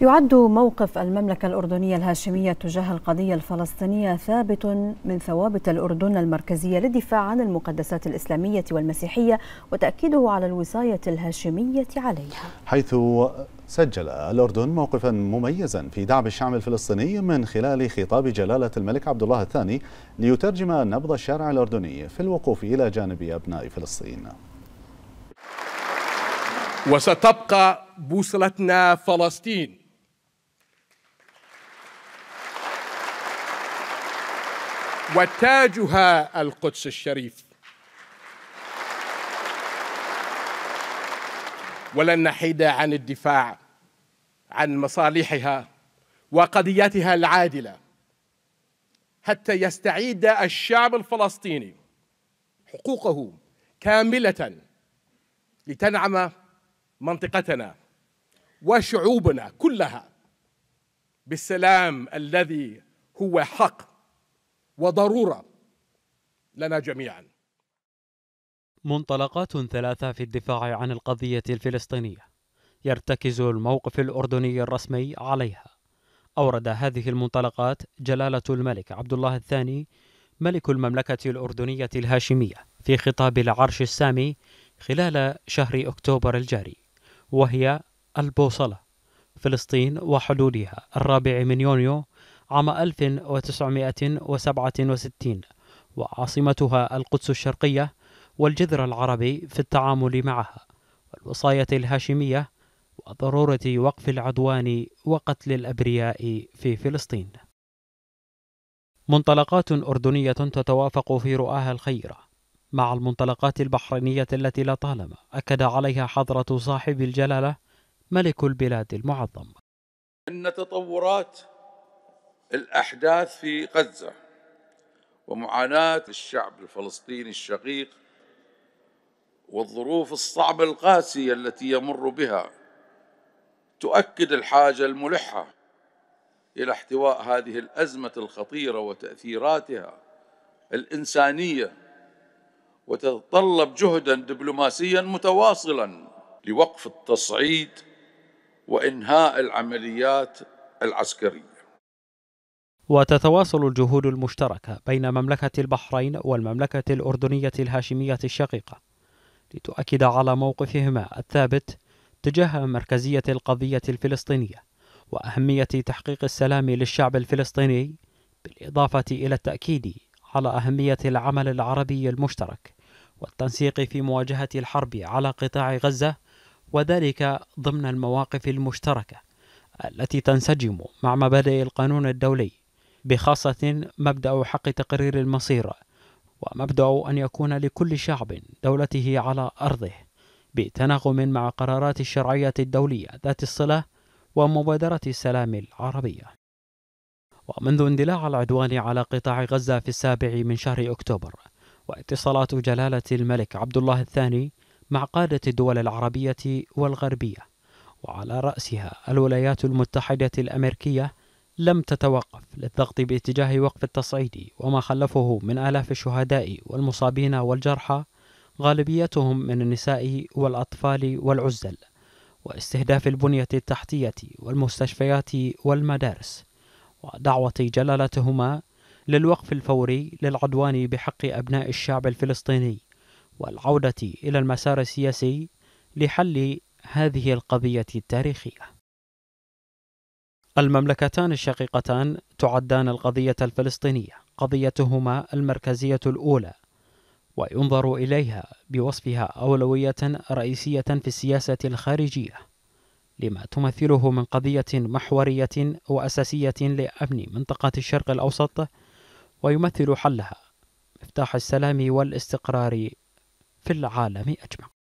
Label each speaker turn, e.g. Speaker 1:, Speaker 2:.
Speaker 1: يعد موقف المملكة الأردنية الهاشمية تجاه
Speaker 2: القضية الفلسطينية ثابت من ثوابت الأردن المركزية للدفاع عن المقدسات الإسلامية والمسيحية وتأكيده على الوصاية الهاشمية عليها
Speaker 3: حيث سجل الأردن موقفا مميزا في دعم الشعب الفلسطيني من خلال خطاب جلالة الملك عبد الله الثاني ليترجم نبض الشارع الأردني في الوقوف إلى جانب أبناء فلسطين
Speaker 1: وستبقى بوصلتنا فلسطين وتاجها القدس الشريف ولن نحيد عن الدفاع عن مصالحها وقضيتها العادله حتى يستعيد الشعب الفلسطيني حقوقه كامله لتنعم منطقتنا وشعوبنا كلها بالسلام الذي هو حق وضروره لنا جميعا
Speaker 2: منطلقات ثلاثه في الدفاع عن القضيه الفلسطينيه يرتكز الموقف الاردني الرسمي عليها اورد هذه المنطلقات جلاله الملك عبد الله الثاني ملك المملكه الاردنيه الهاشميه في خطاب العرش السامي خلال شهر اكتوبر الجاري وهي البوصله فلسطين وحلولها الرابع من يونيو عام 1967 وعاصمتها القدس الشرقية والجذر العربي في التعامل معها والوصاية الهاشمية وضرورة وقف العدوان وقتل الأبرياء في فلسطين منطلقات أردنية تتوافق في رؤاها الخيره مع المنطلقات البحرينية التي لا طالما أكد عليها حضرة صاحب الجلالة ملك البلاد المعظم.
Speaker 3: أن تطورات الأحداث في غزة ومعاناة الشعب الفلسطيني الشقيق والظروف الصعبة القاسية التي يمر بها تؤكد الحاجة الملحة إلى احتواء هذه الأزمة الخطيرة وتأثيراتها الإنسانية وتتطلب جهدا دبلوماسيا متواصلا لوقف التصعيد وإنهاء العمليات العسكرية
Speaker 2: وتتواصل الجهود المشتركة بين مملكة البحرين والمملكة الأردنية الهاشمية الشقيقة لتؤكد على موقفهما الثابت تجاه مركزية القضية الفلسطينية وأهمية تحقيق السلام للشعب الفلسطيني بالإضافة إلى التأكيد على أهمية العمل العربي المشترك والتنسيق في مواجهة الحرب على قطاع غزة وذلك ضمن المواقف المشتركة التي تنسجم مع مبادئ القانون الدولي بخاصة مبدأ حق تقرير المصير ومبدأ أن يكون لكل شعب دولته على أرضه بتناغم مع قرارات الشرعية الدولية ذات الصلة ومبادرة السلام العربية ومنذ اندلاع العدوان على قطاع غزة في السابع من شهر أكتوبر واتصالات جلالة الملك عبد الله الثاني مع قادة الدول العربية والغربية وعلى رأسها الولايات المتحدة الأمريكية لم تتوقف للضغط باتجاه وقف التصعيد وما خلفه من آلاف الشهداء والمصابين والجرحى غالبيتهم من النساء والأطفال والعزل واستهداف البنية التحتية والمستشفيات والمدارس ودعوة جلالتهما للوقف الفوري للعدوان بحق أبناء الشعب الفلسطيني والعودة إلى المسار السياسي لحل هذه القضية التاريخية المملكتان الشقيقتان تعدان القضية الفلسطينية قضيتهما المركزية الأولى وينظر إليها بوصفها أولوية رئيسية في السياسة الخارجية لما تمثله من قضية محورية وأساسية لأمن منطقة الشرق الأوسط ويمثل حلها مفتاح السلام والاستقرار
Speaker 1: في العالم أجمع